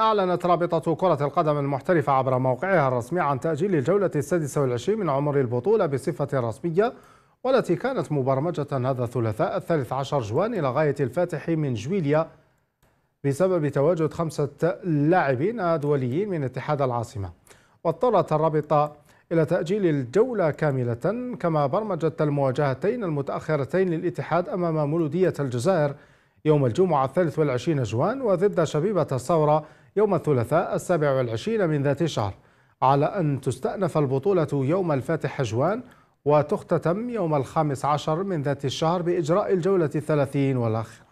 أعلنت رابطة كرة القدم المحترفة عبر موقعها الرسمي عن تأجيل الجولة السادسة والعشرين من عمر البطولة بصفة رسمية والتي كانت مبرمجة هذا الثلاثاء الثالث عشر جوان إلى غاية الفاتح من جويليا بسبب تواجد خمسة لاعبين دوليين من اتحاد العاصمة واضطرت الرابطة إلى تأجيل الجولة كاملة كما برمجت المواجهتين المتأخرتين للاتحاد أمام مولودية الجزائر يوم الجمعة الثالث والعشرين جوان وضد شبيبة الثورة يوم الثلاثاء السابع والعشرين من ذات الشهر على أن تستأنف البطولة يوم الفاتح حجوان وتختتم يوم الخامس عشر من ذات الشهر بإجراء الجولة الثلاثين والأخير